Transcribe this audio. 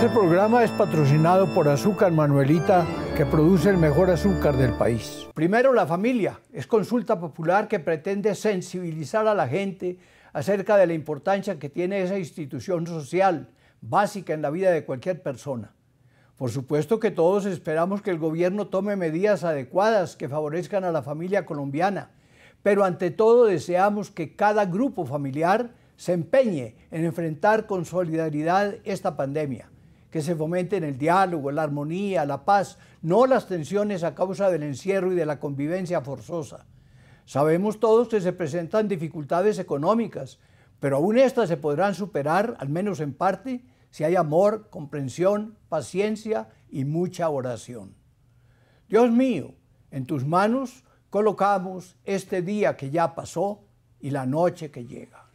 Este programa es patrocinado por Azúcar Manuelita, que produce el mejor azúcar del país. Primero, la familia. Es consulta popular que pretende sensibilizar a la gente acerca de la importancia que tiene esa institución social, básica en la vida de cualquier persona. Por supuesto que todos esperamos que el gobierno tome medidas adecuadas que favorezcan a la familia colombiana, pero ante todo deseamos que cada grupo familiar se empeñe en enfrentar con solidaridad esta pandemia que se fomenten el diálogo, la armonía, la paz, no las tensiones a causa del encierro y de la convivencia forzosa. Sabemos todos que se presentan dificultades económicas, pero aún estas se podrán superar, al menos en parte, si hay amor, comprensión, paciencia y mucha oración. Dios mío, en tus manos colocamos este día que ya pasó y la noche que llega.